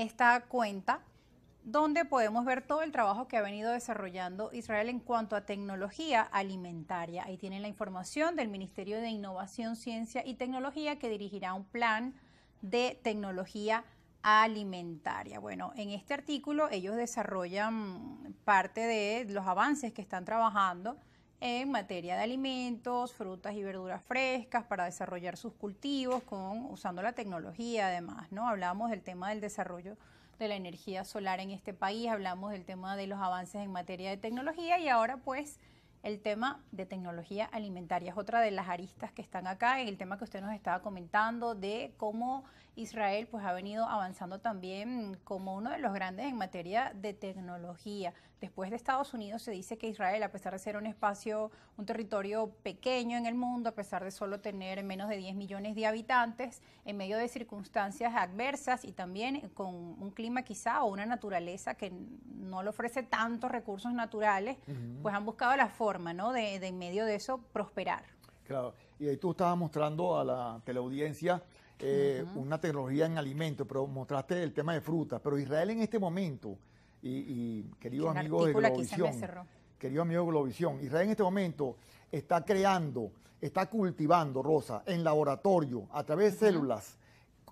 esta cuenta donde podemos ver todo el trabajo que ha venido desarrollando Israel en cuanto a tecnología alimentaria. Ahí tienen la información del Ministerio de Innovación, Ciencia y Tecnología que dirigirá un plan de tecnología alimentaria. Bueno, en este artículo ellos desarrollan parte de los avances que están trabajando en materia de alimentos, frutas y verduras frescas para desarrollar sus cultivos con, usando la tecnología además, ¿no? Hablábamos del tema del desarrollo de la energía solar en este país, hablamos del tema de los avances en materia de tecnología y ahora pues el tema de tecnología alimentaria es otra de las aristas que están acá, en el tema que usted nos estaba comentando de cómo Israel pues ha venido avanzando también como uno de los grandes en materia de tecnología. Después de Estados Unidos se dice que Israel, a pesar de ser un espacio, un territorio pequeño en el mundo, a pesar de solo tener menos de 10 millones de habitantes, en medio de circunstancias adversas y también con un clima quizá o una naturaleza que no le ofrece tantos recursos naturales, pues han buscado la forma, ¿no? De, en medio de eso prosperar. Claro, y ahí tú estabas mostrando a la teleaudiencia eh, una tecnología en alimentos, pero mostraste el tema de fruta, pero Israel en este momento, y, y de Globovisión, querido amigo de Globovisión, Israel en este momento está creando, está cultivando, Rosa, en laboratorio, a través de células,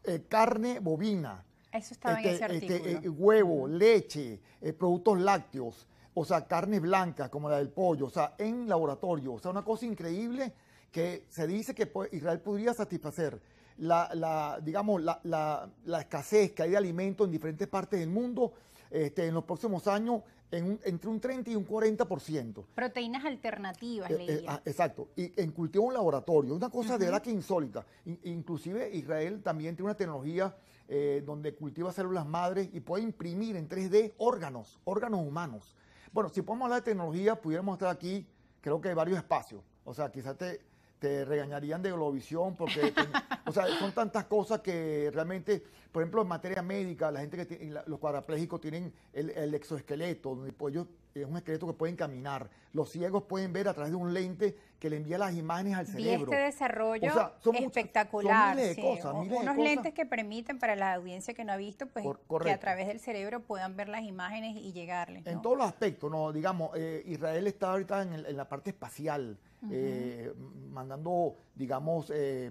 eh, carne bovina, eso estaba en este, ese este, artículo. Eh, huevo, leche, eh, productos lácteos, o sea, carne blanca como la del pollo, o sea, en laboratorio. O sea, una cosa increíble que se dice que pues, Israel podría satisfacer la, digamos, la, escasez que hay de alimentos en diferentes partes del mundo este, en los próximos años en entre un 30 y un 40%. Proteínas alternativas, eh, ah, exacto, y en cultivo en laboratorio, una cosa de verdad que insólita. inclusive Israel también tiene una tecnología eh, donde cultiva células madres y puede imprimir en 3D órganos, órganos humanos. Bueno, si podemos hablar de tecnología, pudiéramos estar aquí, creo que hay varios espacios. O sea, quizás te, te regañarían de Globovisión porque, o sea, son tantas cosas que realmente, por ejemplo, en materia médica, la gente que tiene, los cuadraplégicos tienen el, el exoesqueleto, donde pues, ellos es un esqueleto que pueden caminar. Los ciegos pueden ver a través de un lente que le envía las imágenes al cerebro. este desarrollo espectacular. son unos lentes que permiten para la audiencia que no ha visto, pues que a través del cerebro puedan ver las imágenes y llegarles. En todos los aspectos, no, digamos, eh, Israel está ahorita en, la parte espacial, eh, mandando, digamos, eh,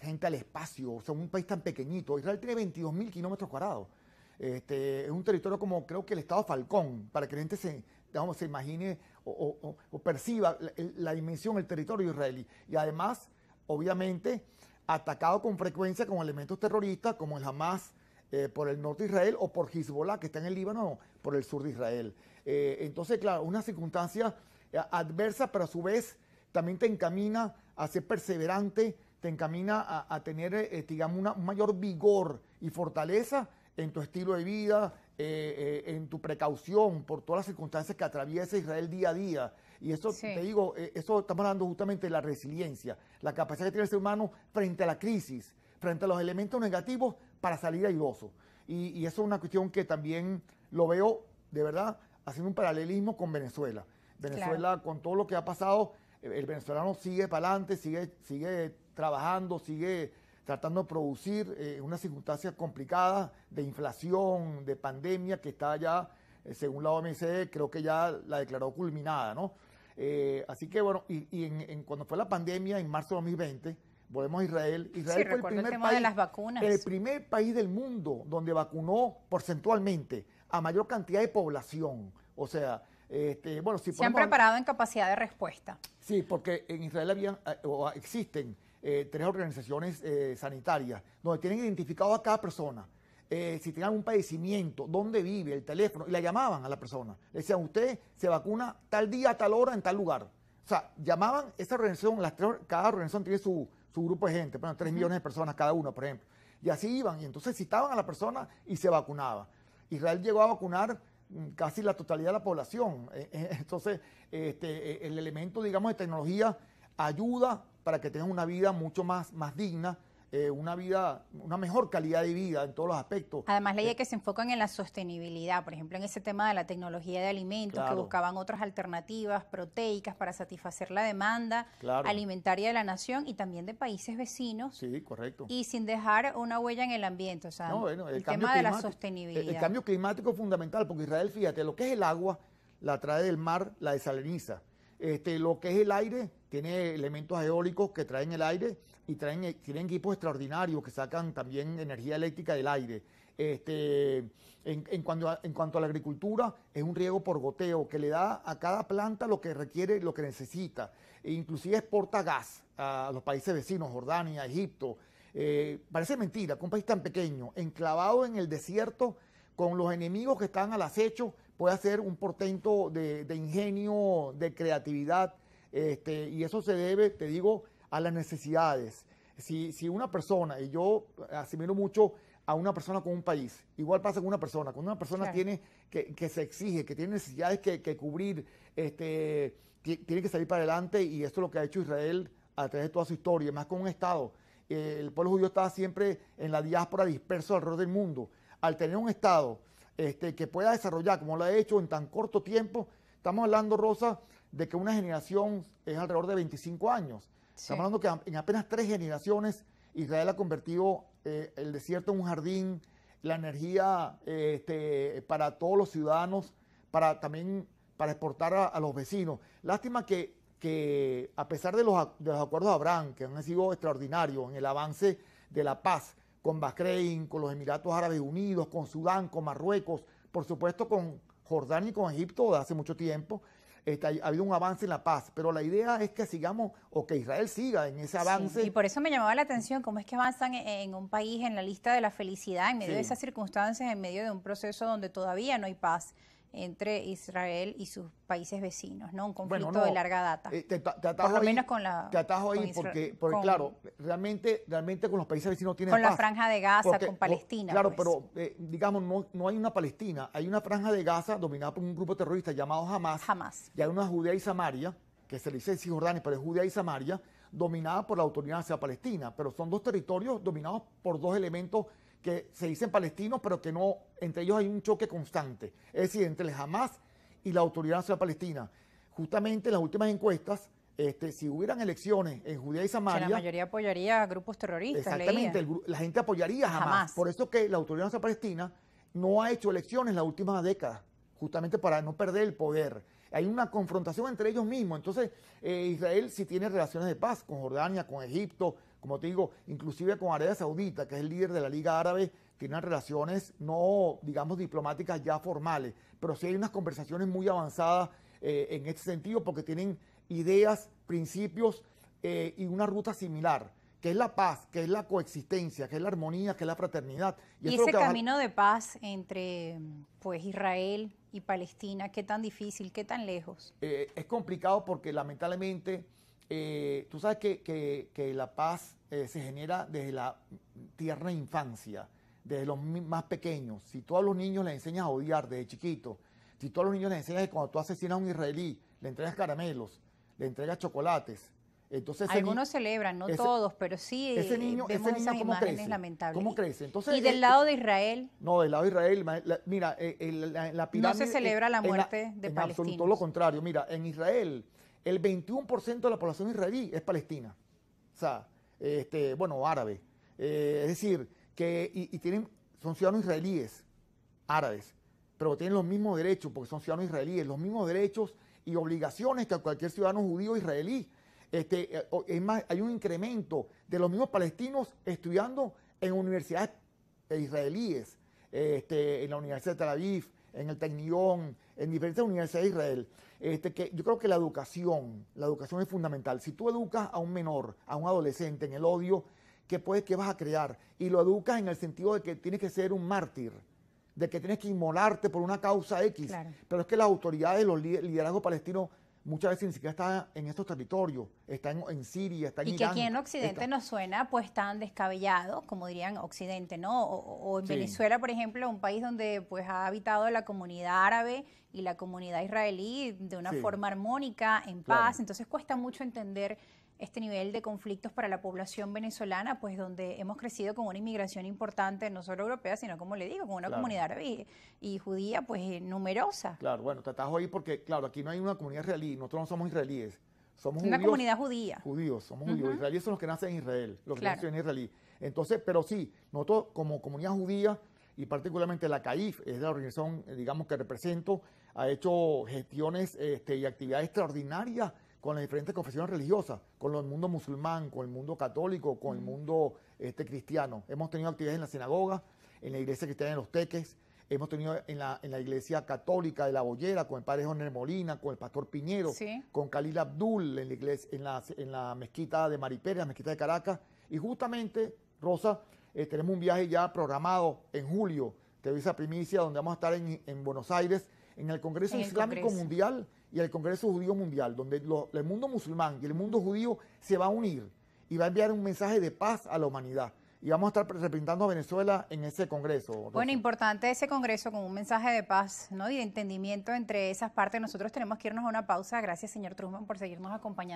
gente al espacio. O sea, un país tan pequeñito. Israel tiene 22 mil kilómetros cuadrados. Este, es un territorio como creo que el estado Falcón, para que la gente se, se imagine o, perciba la, dimensión del territorio israelí. Y además, obviamente, atacado con frecuencia con elementos terroristas como el Hamas eh, por el norte de Israel o por Hezbollah, que está en el Líbano, por el sur de Israel. Eh, entonces, claro, una circunstancia eh, adversa, pero a su vez también te encamina a ser perseverante, te encamina a, tener, este, digamos, un mayor vigor y fortaleza en tu estilo de vida, eh, eh, en tu precaución por todas las circunstancias que atraviesa Israel día a día. Y eso, te digo, eh, eso estamos hablando justamente de la resiliencia, la capacidad que tiene el ser humano frente a la crisis, frente a los elementos negativos para salir airoso. Y, y eso es una cuestión que también lo veo, de verdad, haciendo un paralelismo con Venezuela. Venezuela, con todo lo que ha pasado, el venezolano sigue para adelante, sigue, sigue trabajando, sigue tratando de producir eh, una circunstancia complicada de inflación, de pandemia, que está ya, eh, según la OMC, creo que ya la declaró culminada, ¿no? Eh, así que bueno, y, y en, cuando fue la pandemia, en marzo de 2020, volvemos a Israel. Israel fue el primer país, de las vacunas. El primer país del mundo donde vacunó porcentualmente a mayor cantidad de población. O sea, este, bueno, si Se han preparado en capacidad de respuesta. Sí, porque en Israel había, o existen eh, tres organizaciones eh, sanitarias, donde tienen identificado a cada persona, eh, si tienen algún padecimiento, dónde vive, el teléfono, y la llamaban a la persona. Le decían, usted se vacuna tal día, tal hora, en tal lugar. O sea, llamaban esa organización, las cada organización tiene su, grupo de gente, bueno, tres millones de personas cada uno, por ejemplo. Y así iban, y entonces citaban a la persona y se vacunaba. Israel llegó a vacunar mm, casi la totalidad de la población. Entonces, este, e, el elemento, digamos, de tecnología ayuda para que tengan una vida mucho más, más digna, eh, una vida, una mejor calidad de vida en todos los aspectos. Además, la eh, que se enfocan en la sostenibilidad, por ejemplo, en ese tema de la tecnología de alimentos, que buscaban otras alternativas proteicas para satisfacer la demanda alimentaria de la nación y también de países vecinos. Sí, correcto. Y sin dejar una huella en el ambiente, o sea, el, tema de la sostenibilidad. El, cambio climático es fundamental, porque Israel, fíjate, lo que es el agua la trae del mar, la desaliniza. Este, lo que es el aire tiene elementos eólicos que traen el aire y traen, eh, tienen equipos extraordinarios que sacan también energía eléctrica del aire. Este, en, en, cuanto a la agricultura, es un riego por goteo que le da a cada planta lo que requiere, lo que necesita. E inclusive exporta gas a los países vecinos, Jordania, Egipto. Eh, parece mentira que un país tan pequeño, enclavado en el desierto, con los enemigos que están al acecho, puede hacer un portento de, de ingenio, de creatividad, este, y eso se debe, te digo, a las necesidades. Si, una persona, y yo asimilo mucho a una persona con un país. Igual pasa con una persona. Cuando una persona tiene que, se exige, que tiene necesidades que, que cubrir, este, tiene que salir para adelante y esto es lo que ha hecho Israel a través de toda su historia, más con un Estado. Eh, el pueblo judío estaba siempre en la diáspora disperso alrededor del mundo. Al tener un Estado este, que pueda desarrollar, como lo ha hecho en tan corto tiempo, estamos hablando, Rosa, de que una generación es alrededor de 25 años. Estamos hablando que en apenas tres generaciones Israel ha convertido eh, el desierto en un jardín, la energía eh, este, para todos los ciudadanos, para también para exportar a, los vecinos. Lástima que, que a pesar de los, de los, acuerdos de Abraham, que han sido extraordinarios en el avance de la paz con Bahrein, con los Emiratos Árabes Unidos, con Sudán, con Marruecos, por supuesto con Jordania y con Egipto de hace mucho tiempo, Está, ha habido un avance en la paz, pero la idea es que sigamos o que Israel siga en ese avance. y por eso me llamaba la atención cómo es que avanzan e, en, un país en la lista de la felicidad en medio de esas circunstancias, en medio de un proceso donde todavía no hay paz entre Israel y sus países vecinos, ¿no? Un conflicto de larga data. Eh, te, atajo ahí, porque, claro, realmente, realmente con los países vecinos tienen. Con la franja de Gaza, con Palestina. Claro, pues. pero eh, digamos, no, hay una Palestina, hay una franja de Gaza dominada por un grupo terrorista llamado Hamas. Hamas. Y hay una Judea y Samaria, que se le dice Cisjordania, pero es Judea y Samaria, dominada por la autoridad hacia Palestina. Pero son dos territorios dominados por dos elementos que se dicen palestinos, pero que no, entre ellos hay un choque constante, es decir, entre el Hamas y la Autoridad Nacional Palestina. Justamente en las últimas encuestas, este, si hubieran elecciones en Judea y Samaria... la mayoría apoyaría a grupos terroristas. Exactamente, la gente apoyaría a Hamas. Por eso que la Autoridad Nacional Palestina no ha hecho elecciones en las últimas décadas, justamente para no perder el poder. Hay una confrontación entre ellos mismos. Entonces, eh, Israel sí tiene relaciones de paz con Jordania, con Egipto, como te digo, inclusive con Arabia Saudita, que es el líder de la Liga Árabe, tienen relaciones no, digamos, diplomáticas ya formales, pero sí hay unas conversaciones muy avanzadas eh, en este sentido porque tienen ideas, principios eh, y una ruta similar, que es la paz, que es la coexistencia, que es la armonía, que es la fraternidad. Y, ese camino de paz entre pues, Israel y Palestina, ¿qué tan difícil, qué tan lejos? Eh, es complicado porque lamentablemente eh, tú sabes que, la paz eh, se genera desde la tierna infancia, desde los más pequeños. Si tú a los niños les enseñas a odiar desde chiquitos, si tú a los niños les enseñas que cuando tú asesinas a un israelí, le entregas caramelos, le entregas chocolates, entonces, Algunos celebran, no todos, pero sí ese niño, eh, vemos ese ¿cómo crece? lamentables. Entonces, y del lado de Israel. No, del lado de Israel, mira, la, pirámide. No se celebra la muerte de Palestina. Absoluto, lo contrario. Mira, en Israel el 21% de la población israelí es palestina, o sea, este, bueno, árabe. Eh, es decir, que y, tienen, son ciudadanos israelíes, árabes, pero tienen los mismos derechos, porque son ciudadanos israelíes, los mismos derechos y obligaciones que cualquier ciudadano judío israelí. Este, eh, es más, hay un incremento de los mismos palestinos estudiando en universidades eh, israelíes, este, en la Universidad de Tel Aviv, en el Tecnión, en diferentes universidades de Israel, este, que yo creo que la educación, la educación es fundamental. Si tú educas a un menor, a un adolescente en el odio, ¿qué puedes, que vas a crear? Y lo educas en el sentido de que tienes que ser un mártir, de que tienes que inmolarte por una causa X. Pero es que las autoridades, los liderazgos palestinos muchas veces ni siquiera está en estos territorios, está en, Siria, está en Irán. Y que aquí en Occidente no suena pues tan descabellado, como dirían Occidente, ¿no? O, en Venezuela, por ejemplo, un país donde pues ha habitado la comunidad árabe y la comunidad israelí de una forma armónica, en paz, entonces cuesta mucho entender este nivel de conflictos para la población venezolana, pues donde hemos crecido con una inmigración importante, no solo europea, sino como le digo, con una comunidad árabe y, judía, pues eh, numerosa. Claro, bueno, te atajo ahí porque, claro, aquí no hay una comunidad israelí, nosotros no somos israelíes, somos una comunidad judía. Judíos, somos judíos, israelíes son los que nacen en Israel, los que nacen en israelí. Entonces, pero sí, nosotros como comunidad judía y particularmente la CAIF, es la organización, eh, digamos, que represento, ha hecho gestiones este, y actividades extraordinarias con las diferentes confesiones religiosas, con el mundo musulmán, con el mundo católico, con el mm. mundo este, cristiano. Hemos tenido actividades en la sinagoga, en la iglesia cristiana de los teques, hemos tenido en la, en la iglesia católica de la Bollera, con el padre Jorge Molina, con el pastor Piñero, con Khalil Abdul en la, iglesia, en la, en la mezquita de mezquita de Caracas. Y justamente, Rosa, eh, tenemos un viaje ya programado en julio, te doy esa primicia, donde vamos a estar en, en Buenos Aires en el Congreso Islámico Mundial y el Congreso Judío Mundial, donde el mundo musulmán y el mundo judío se va a unir y va a enviar un mensaje de paz a la humanidad. Y vamos a estar representando a Venezuela en ese Congreso. Bueno, importante ese Congreso con un mensaje de paz y de entendimiento entre esas partes. Nosotros tenemos que irnos a una pausa. Gracias, señor Truman, por seguirnos acompañando.